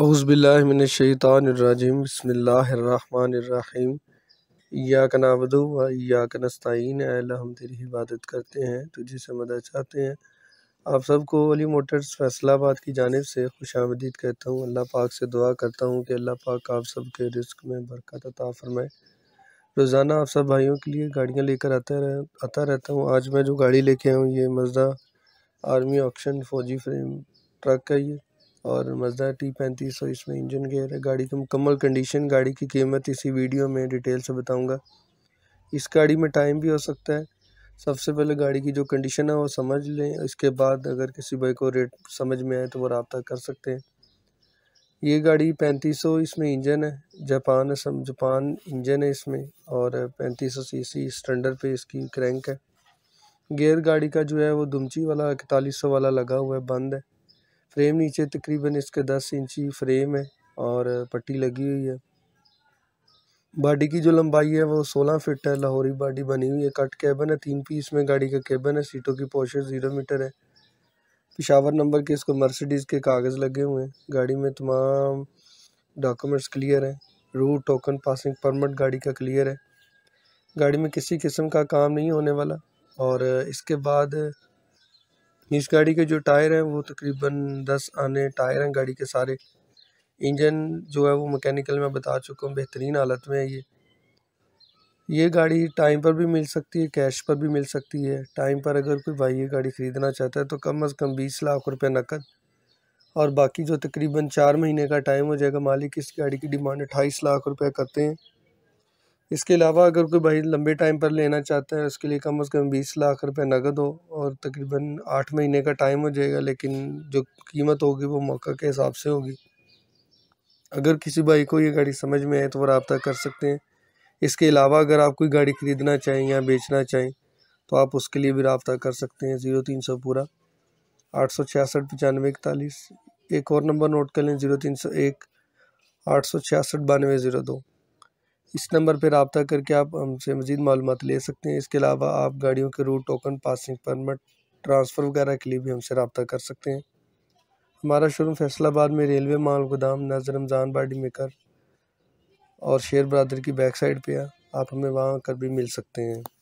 अउज़बिल्लिमिनशैतानरजीम बसमीम या कनाबदो व या कनस्तीन हम तेरी इबादत करते हैं तुझे से मदद चाहते हैं आप सबको अली मोटर्स फैसलाबाद की जानब से खुश आमदीद कहता हूँ अल्लाह पाक से दुआ करता हूँ कि अल्लाह पाक आप सब के रिस्क में बरकत अता फरमाए रोज़ाना आप सब भाइयों के लिए गाड़ियाँ लेकर आता रह आता रहता हूँ आज मैं जो गाड़ी लेके आऊँ ये मजदा आर्मी ऑक्शन फ़ौजी फ्रेम ट्रक है ये और मजदा टी पैंतीस सौ इसमें इंजन गेयर है गाड़ी की मुकम्मल कंडीशन गाड़ी की कीमत इसी वीडियो में डिटेल से बताऊंगा इस गाड़ी में टाइम भी हो सकता है सबसे पहले गाड़ी की जो कंडीशन है वो समझ लें इसके बाद अगर किसी भाई को रेट समझ में आए तो वो रबता कर सकते हैं ये गाड़ी पैंतीस सौ इसमें इंजन है जापान है जापान इंजन है इसमें और पैंतीस सौ सी सी स्टैंडर्ड पे इसकी क्रैंक है गेयर गाड़ी का जो है वो दुमची वाला इकतालीस सौ वाला लगा हुआ है बंद है फ्रेम नीचे तकरीबन इसके दस इंची फ्रेम है और पट्टी लगी हुई है बॉडी की जो लंबाई है वो सोलह फिट है लाहौरी बॉडी बनी हुई है कट कैबन है तीन पीस में गाड़ी का कैबन है सीटों की पोशर ज़ीरो मीटर है पिशावर नंबर के इसको मर्सिडीज़ के कागज़ लगे हुए हैं गाड़ी में तमाम डॉक्यूमेंट्स क्लियर हैं रूट टोकन पासिंग परमिट गाड़ी का क्लियर है गाड़ी में किसी किस्म का काम नहीं होने वाला और इसके बाद इस गाड़ी के जो टायर हैं वो तकरीबन दस आने टायर हैं गाड़ी के सारे इंजन जो है वो मैकेनिकल मैं बता चुका हूँ बेहतरीन हालत में है ये ये गाड़ी टाइम पर भी मिल सकती है कैश पर भी मिल सकती है टाइम पर अगर कोई भाई ये गाड़ी ख़रीदना चाहता है तो कम अज़ कम बीस लाख रुपये नकद और बाकी जो तकरीबन चार महीने का टाइम हो जाएगा मालिक इस गाड़ी की डिमांड अट्ठाईस लाख रुपये करते हैं इसके अलावा अगर कोई भाई लंबे टाइम पर लेना चाहता है उसके लिए कम से कम बीस लाख रुपए नकद हो और तकरीबन आठ महीने का टाइम हो जाएगा लेकिन जो कीमत होगी वो मौका के हिसाब से होगी अगर किसी भाई को ये गाड़ी समझ में आए तो वो रबता कर सकते हैं इसके अलावा अगर आप कोई गाड़ी ख़रीदना चाहें या बेचना चाहें तो आप उसके लिए भी रबता कर सकते हैं ज़ीरो तीन सौ पूरा आठ सौ छियासठ पचानवे इकतालीस एक और नंबर नोट कर लें ज़ीरो तीन सौ एक आठ सौ छियासठ बानवे ज़ीरो दो इस नंबर पर रबता करके आप हमसे मज़ीद मालूम ले सकते हैं इसके अलावा आप गाड़ियों के route token passing permit transfer वगैरह के लिए भी हमसे रबता कर सकते हैं हमारा शोरूम फैसलाबाद में रेलवे माल गोदाम नज़र रमज़ान बाडी मेकर और शेर बरदर की बैक साइड पर है आप हमें वहाँ कर भी मिल सकते हैं